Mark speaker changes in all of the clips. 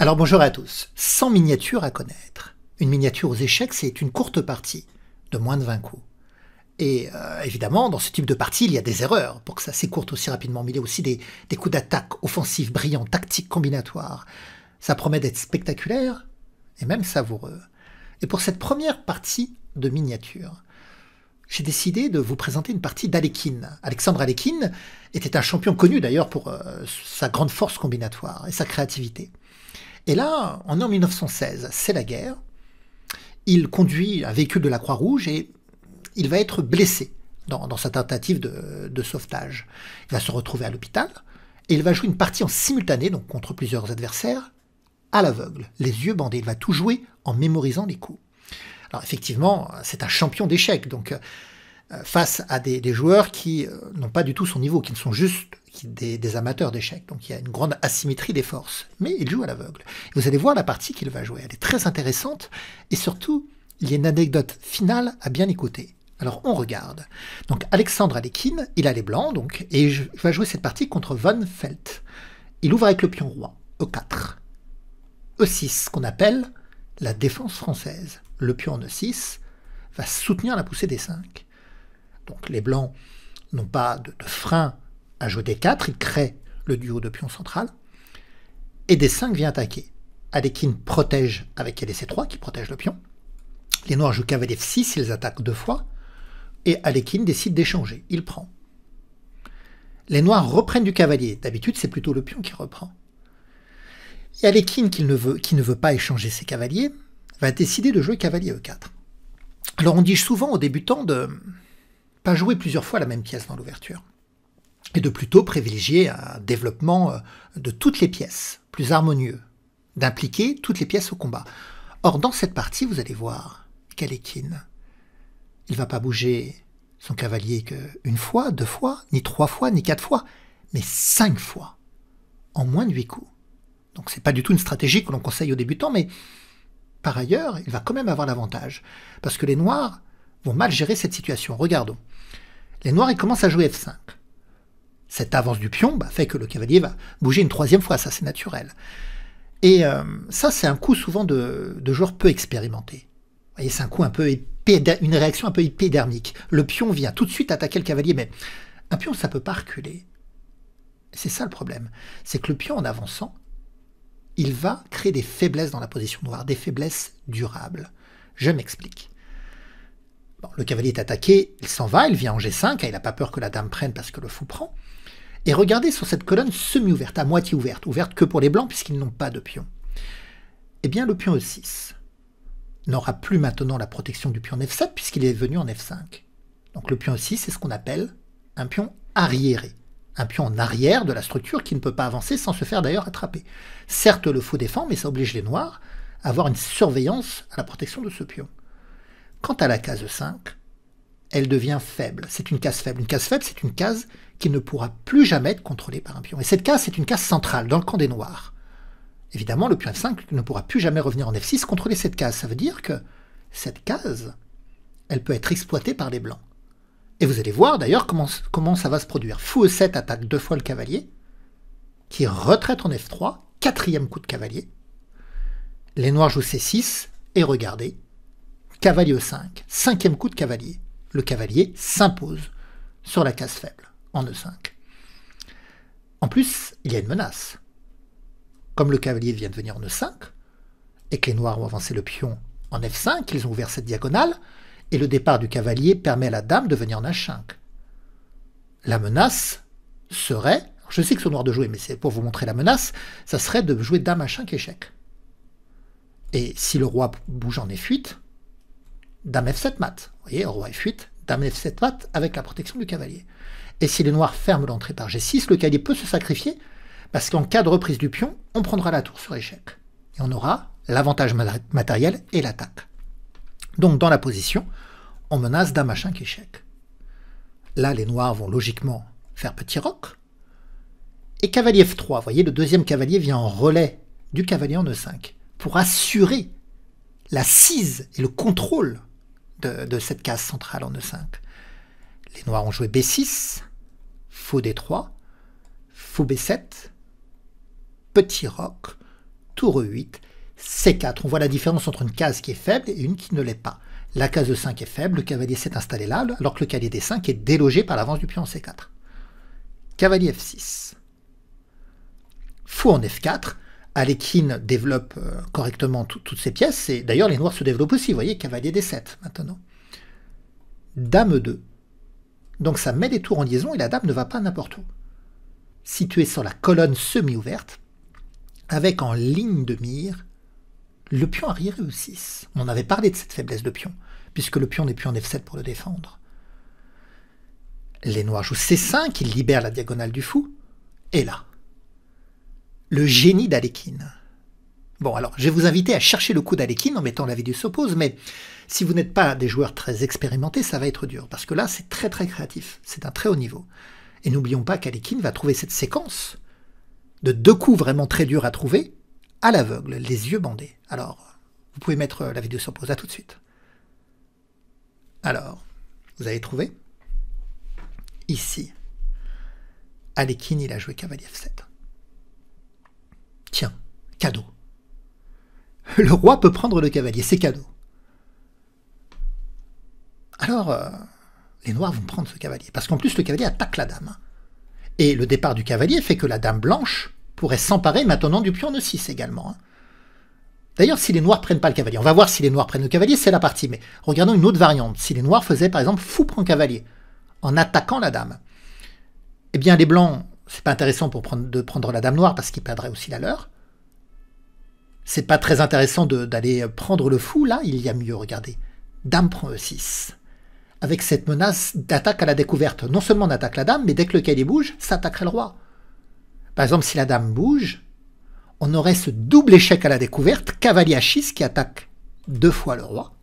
Speaker 1: Alors bonjour à tous. 100 miniatures à connaître. Une miniature aux échecs, c'est une courte partie de moins de 20 coups. Et euh, évidemment, dans ce type de partie, il y a des erreurs pour que ça s'écourte aussi rapidement, mais il y a aussi des, coups d'attaque offensifs brillants, tactiques combinatoires. Ça promet d'être spectaculaire et même savoureux. Et pour cette première partie de miniature, j'ai décidé de vous présenter une partie d'Alekhine. Alexandre Alekhine était un champion connu d'ailleurs pour euh, sa grande force combinatoire et sa créativité. Et là, on est en 1916, c'est la guerre. Il conduit un véhicule de la Croix-Rouge et il va être blessé dans, sa tentative de, sauvetage. Il va se retrouver à l'hôpital et il va jouer une partie en simultané, donc contre plusieurs adversaires, à l'aveugle, les yeux bandés. Il va tout jouer en mémorisant les coups. Alors effectivement, c'est un champion d'échecs, donc euh, euh, face à des, joueurs qui euh, n'ont pas du tout son niveau, qui ne sont juste des, des, amateurs d'échecs. Donc il y a une grande asymétrie des forces. Mais il joue à l'aveugle. Vous allez voir la partie qu'il va jouer. Elle est très intéressante. Et surtout, il y a une anecdote finale à bien écouter. Alors on regarde. Donc Alexandre Alekhine, il a les blancs, donc, et il va jouer cette partie contre Von Felt. Il ouvre avec le pion roi, E4. E6, qu'on appelle la défense française. Le pion en E6 va soutenir la poussée des 5. Donc les Blancs n'ont pas de, frein à jouer d 4, ils créent le duo de pion central. Et des 5 vient attaquer. Alekhine protège avec LC 3 qui protège le pion. Les Noirs jouent cavalier F6, ils attaquent deux fois. Et Alekhine décide d'échanger, il prend. Les Noirs reprennent du cavalier, d'habitude c'est plutôt le pion qui reprend. Et Alekhine, qui ne, veut, qui ne veut pas échanger ses cavaliers, va décider de jouer cavalier E4. Alors on dit souvent aux débutants de, jouer plusieurs fois la même pièce dans l'ouverture, et de plutôt privilégier un développement euh, de toutes les pièces, plus harmonieux, d'impliquer toutes les pièces au combat. Or, dans cette partie, vous allez voir Kalekin. Il va pas bouger son cavalier que une fois, deux fois, ni trois fois, ni quatre fois, mais cinq fois, en moins de huit coups. Donc c'est pas du tout une stratégie que l'on conseille aux débutants, mais par ailleurs, il va quand même avoir l'avantage, parce que les Noirs vont mal gérer cette situation. Regardons les noirs ils commencent à jouer F5. Cette avance du pion bah, fait que le cavalier va bouger une troisième fois, ça c'est naturel. Et euh, ça c'est un coup souvent de, de joueurs peu expérimentés. Voyez, c'est un coup un peu une réaction un peu épidermique. Le pion vient tout de suite attaquer le cavalier, mais un pion ça ne peut pas reculer. C'est ça le problème, c'est que le pion en avançant, il va créer des faiblesses dans la position noire, des faiblesses durables. Je m'explique le cavalier est attaqué, il s'en va, il vient en G5, hein, il n'a pas peur que la dame prenne parce que le fou prend. Et regardez sur cette colonne semi-ouverte, à moitié ouverte, ouverte que pour les blancs puisqu'ils n'ont pas de pion. Eh bien, le pion E6 n'aura plus maintenant la protection du pion F7 puisqu'il est venu en F5. Donc le pion E6, c'est ce qu'on appelle un pion arriéré, un pion en arrière de la structure qui ne peut pas avancer sans se faire d'ailleurs attraper. Certes, le fou défend, mais ça oblige les noirs à avoir une surveillance à la protection de ce pion. Quant à la case 5, elle devient faible. C'est une case faible. Une case faible, c'est une case qui ne pourra plus jamais être contrôlée par un pion. Et cette case, c'est une case centrale, dans le camp des noirs. Évidemment, le pion F5 ne pourra plus jamais revenir en F6 contrôler cette case. Ça veut dire que cette case, elle peut être exploitée par les blancs. Et vous allez voir d'ailleurs comment, comment, ça va se produire. Fou E7 attaque deux fois le cavalier, qui retraite en F3, quatrième coup de cavalier. Les noirs jouent C6, et regardez, cavalier E5, cinquième coup de cavalier. Le cavalier s'impose sur la case faible, en E5. En plus, il y a une menace. Comme le cavalier vient de venir en E5, et que les noirs ont avancé le pion en F5, ils ont ouvert cette diagonale, et le départ du cavalier permet à la dame de venir en H5. La menace serait, je sais que ce noir de jouer, mais c'est pour vous montrer la menace, ça serait de jouer dame H5 échec. Et si le roi bouge en F8, Dame F7 mat. Vous voyez, Roi F8, Dame F7 mat avec la protection du cavalier. Et si les noirs ferment l'entrée par G6, le cavalier peut se sacrifier parce qu'en cas de reprise du pion, on prendra la tour sur échec. Et on aura l'avantage matériel et l'attaque. Donc dans la position, on menace d'un machin qui échec. Là, les noirs vont logiquement faire petit roc. Et cavalier F3, vous voyez, le deuxième cavalier vient en relais du cavalier en E5 pour assurer la cise et le contrôle de, cette case centrale en E5. Les noirs ont joué B6, faux D3, faux B7, petit roc, tour E8, C4. On voit la différence entre une case qui est faible et une qui ne l'est pas. La case E5 est faible, le cavalier s'est installé là, alors que le cavalier D5 est délogé par l'avance du pion en C4. Cavalier F6. Fou en F4, Alekhine développe euh, correctement toutes ses pièces, et d'ailleurs les noirs se développent aussi, vous voyez, cavalier des 7 maintenant. Dame 2. Donc ça met des tours en liaison et la dame ne va pas n'importe où. Située sur la colonne semi-ouverte, avec en ligne de mire le pion arrière e 6. On avait parlé de cette faiblesse de pion, puisque le pion n'est plus en F7 pour le défendre. Les noirs jouent C5, ils libèrent la diagonale du fou, et là, le génie d'Alekhine. Bon, alors, je vais vous inviter à chercher le coup d'Alekhine en mettant la vidéo pause, mais si vous n'êtes pas des joueurs très expérimentés, ça va être dur, parce que là, c'est très très créatif, c'est un très haut niveau. Et n'oublions pas qu'Alekhine va trouver cette séquence de deux coups vraiment très durs à trouver, à l'aveugle, les yeux bandés. Alors, vous pouvez mettre la vidéo sur pause, à tout de suite. Alors, vous avez trouvé Ici, Alekhine, il a joué cavalier F7. Tiens, cadeau. Le roi peut prendre le cavalier, c'est cadeau. Alors, euh, les Noirs vont prendre ce cavalier, parce qu'en plus le cavalier attaque la dame. Et le départ du cavalier fait que la dame blanche pourrait s'emparer maintenant du pion de 6 également. Hein. D'ailleurs, si les Noirs prennent pas le cavalier, on va voir si les Noirs prennent le cavalier, c'est la partie, mais regardons une autre variante. Si les Noirs faisaient par exemple fou prend cavalier, en attaquant la dame, eh bien les Blancs c'est pas intéressant pour prendre, de prendre la dame noire parce qu'il perdrait aussi la leur. C'est pas très intéressant d'aller prendre le fou, là, il y a mieux, regardez. Dame prend E6. Avec cette menace d'attaque à la découverte, non seulement on attaque la dame, mais dès que le cavalier bouge, ça attaquerait le roi. Par exemple, si la dame bouge, on aurait ce double échec à la découverte, cavalier H6 qui attaque deux fois le roi.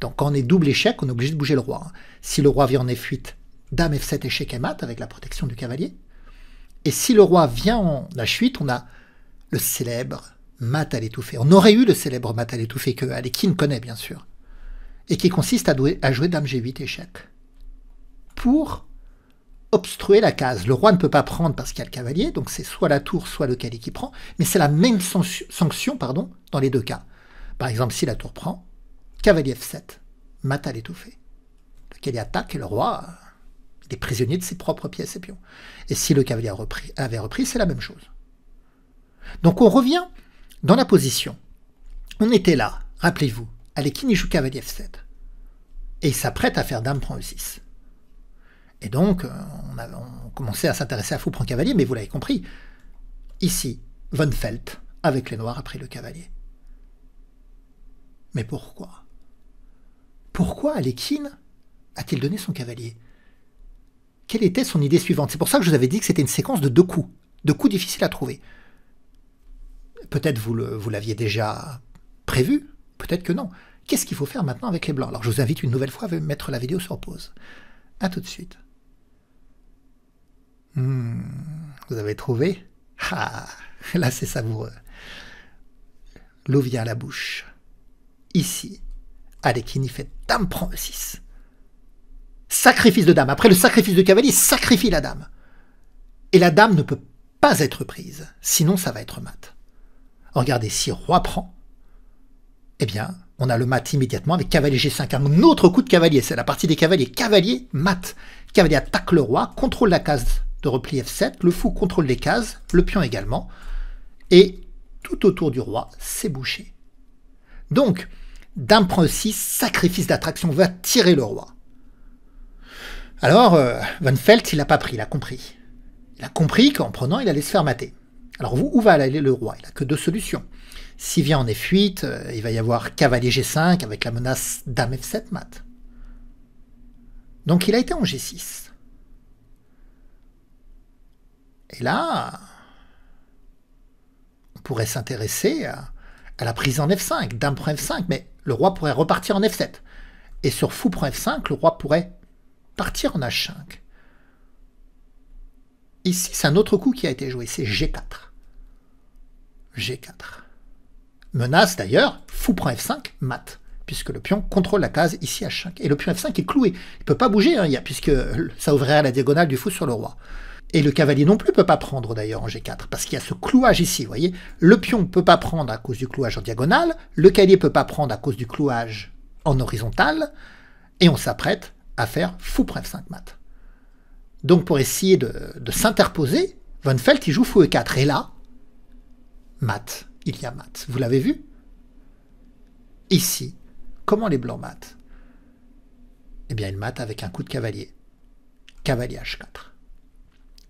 Speaker 1: Donc quand on est double échec, on est obligé de bouger le roi. Hein. Si le roi vient en f Dame F7 échec et mat avec la protection du cavalier. Et si le roi vient en la chute, on a le célèbre mat à l'étouffée. On aurait eu le célèbre mat à l'étouffée que ne connaît bien sûr. Et qui consiste à, jouer Dame G8 échec. Pour obstruer la case. Le roi ne peut pas prendre parce qu'il y a le cavalier, donc c'est soit la tour, soit le cavalier qui prend, mais c'est la même sanction pardon, dans les deux cas. Par exemple, si la tour prend, cavalier F7, mat à l'étouffée. Le calier attaque et le roi des prisonniers de ses propres pièces et pions. Et si le cavalier avait repris, c'est la même chose. Donc on revient dans la position. On était là, rappelez-vous, avec joue cavalier F7. Et il s'apprête à faire dame prend E6. Et donc, euh, on, on commençait à s'intéresser à fou prend cavalier, mais vous l'avez compris. Ici, Von Felt, avec les noirs, a pris le cavalier. Mais pourquoi Pourquoi Alekhine a-t-il donné son cavalier quelle était son idée suivante C'est pour ça que je vous avais dit que c'était une séquence de deux coups, deux coups difficiles à trouver. Peut-être vous l'aviez déjà prévu, peut-être que non. Qu'est-ce qu'il faut faire maintenant avec les blancs Alors je vous invite une nouvelle fois à mettre la vidéo sur pause. A tout de suite. Hmm, vous avez trouvé Ah, là c'est savoureux. L'eau vient à la bouche. Ici, allez, qui n'y fait prends prend 6. Sacrifice de dame. Après le sacrifice de cavalier, sacrifie la dame. Et la dame ne peut pas être prise, sinon ça va être mat. Regardez, si roi prend, eh bien, on a le mat immédiatement avec cavalier G5, un autre coup de cavalier, c'est la partie des cavaliers. Cavalier, mat. Cavalier attaque le roi, contrôle la case de repli F7, le fou contrôle les cases, le pion également, et tout autour du roi, c'est bouché. Donc, dame prend 6, sacrifice d'attraction va tirer le roi. Alors, euh, Van Felt, il n'a pas pris, il a compris. Il a compris qu'en prenant, il allait se faire mater. Alors, où va aller le roi Il n'a que deux solutions. S'il vient en F8, euh, il va y avoir cavalier G5 avec la menace dame F7 mat. Donc, il a été en G6. Et là, on pourrait s'intéresser à, à, la prise en F5, dame prend F5, mais le roi pourrait repartir en F7. Et sur fou prend F5, le roi pourrait partir en H5. Ici, c'est un autre coup qui a été joué, c'est G4. G4. Menace d'ailleurs, fou prend F5, mat, puisque le pion contrôle la case ici H5. Et le pion F5 est cloué, il ne peut pas bouger, hein, puisque ça ouvrirait la diagonale du fou sur le roi. Et le cavalier non plus peut pas prendre d'ailleurs en G4, parce qu'il y a ce clouage ici, vous voyez. Le pion ne peut pas prendre à cause du clouage en diagonale, le cavalier peut pas prendre à cause du clouage en horizontal, et on s'apprête à faire fou pref 5 mat. Donc pour essayer de, s'interposer, Von Felt il joue fou e4. Et là, mat, il y a mat. Vous l'avez vu Ici, comment les blancs matent Eh bien, ils matent avec un coup de cavalier. Cavalier h4.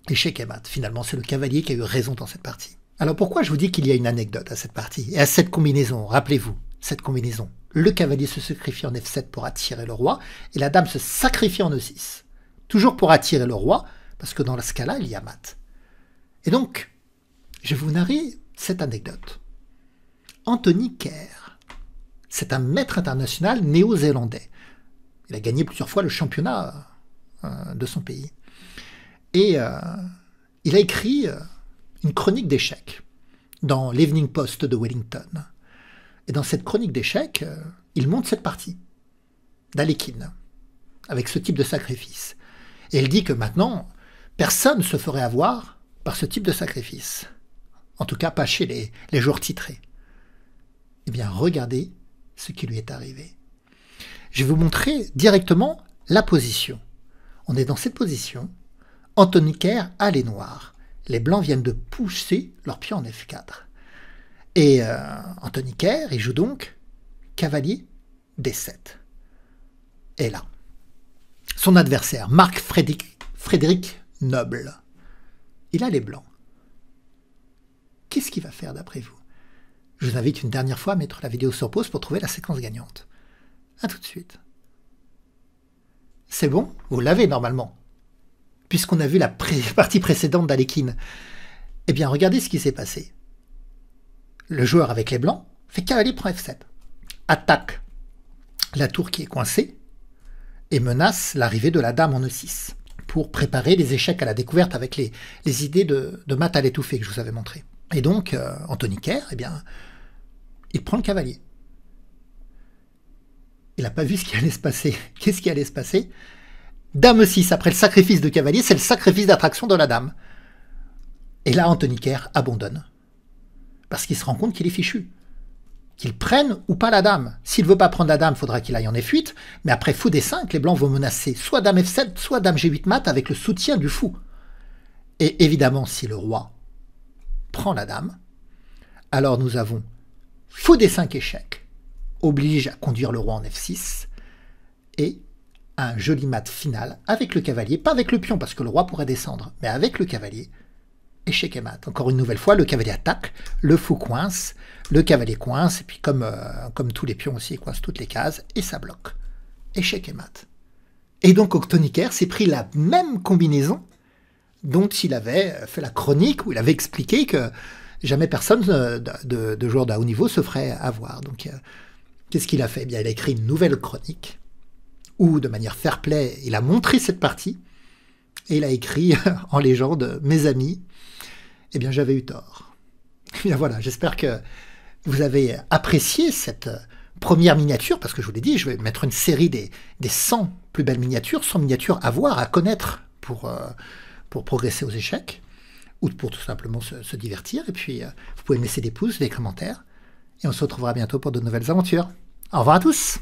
Speaker 1: Échec et mat. Finalement, c'est le cavalier qui a eu raison dans cette partie. Alors pourquoi je vous dis qu'il y a une anecdote à cette partie et à cette combinaison Rappelez-vous, cette combinaison. Le cavalier se sacrifie en f7 pour attirer le roi, et la dame se sacrifie en e6. Toujours pour attirer le roi, parce que dans la Scala, il y a mat. Et donc, je vous narrer cette anecdote. Anthony Kerr, c'est un maître international néo-zélandais. Il a gagné plusieurs fois le championnat euh, de son pays. Et euh, il a écrit euh, une chronique d'échecs dans l'Evening Post de Wellington. Et dans cette chronique d'échecs, euh, il monte cette partie d'Alekhine, avec ce type de sacrifice. Et il dit que maintenant, personne ne se ferait avoir par ce type de sacrifice. En tout cas, pas chez les, les joueurs titrés. Eh bien, regardez ce qui lui est arrivé. Je vais vous montrer directement la position. On est dans cette position. Anthony Kerr a les noirs. Les blancs viennent de pousser leur pion en F4. Et euh, Anthony Kerr, il joue donc cavalier D7. Et là, son adversaire, Marc Frédéric, Frédéric Noble, il a les blancs. Qu'est-ce qu'il va faire d'après vous Je vous invite une dernière fois à mettre la vidéo sur pause pour trouver la séquence gagnante. A tout de suite. C'est bon Vous l'avez normalement. Puisqu'on a vu la partie précédente d'Alekin. Eh bien, regardez ce qui s'est passé le joueur avec les blancs fait cavalier prend f7, attaque la tour qui est coincée et menace l'arrivée de la dame en e6 pour préparer les échecs à la découverte avec les, les idées de, de mat à l'étouffée que je vous avais montré. Et donc, euh, Anthony Kerr, eh bien, il prend le cavalier. Il n'a pas vu ce qui allait se passer. Qu'est-ce qui allait se passer Dame e 6, après le sacrifice de cavalier, c'est le sacrifice d'attraction de la dame. Et là, Anthony Kerr abandonne parce qu'il se rend compte qu'il est fichu. Qu'il prenne ou pas la dame. S'il veut pas prendre la dame, faudra qu'il aille en F8, mais après fou des 5 les blancs vont menacer soit dame F7, soit dame G8 mat avec le soutien du fou. Et évidemment, si le roi prend la dame, alors nous avons fou des 5 échecs, oblige à conduire le roi en F6, et un joli mat final avec le cavalier, pas avec le pion parce que le roi pourrait descendre, mais avec le cavalier, échec et mat. Encore une nouvelle fois, le cavalier attaque, le fou coince, le cavalier coince, et puis comme, euh, comme tous les pions aussi, il coince toutes les cases, et ça bloque. Échec et mat. Et donc Octonicaire s'est pris la même combinaison dont il avait fait la chronique, où il avait expliqué que jamais personne euh, de, de, de joueur haut niveau se ferait avoir. Donc euh, qu'est-ce qu'il a fait eh bien, Il a écrit une nouvelle chronique, où de manière fair-play, il a montré cette partie, et il a écrit en légende « Mes amis, eh bien j'avais eu tort. Et eh bien voilà, j'espère que vous avez apprécié cette euh, première miniature, parce que je vous l'ai dit, je vais mettre une série des, des 100 plus belles miniatures, 100 miniatures à voir, à connaître pour, euh, pour progresser aux échecs, ou pour tout simplement se, divertir. Et puis, euh, vous pouvez me laisser des pouces, des commentaires, et on se retrouvera bientôt pour de nouvelles aventures. Au revoir à tous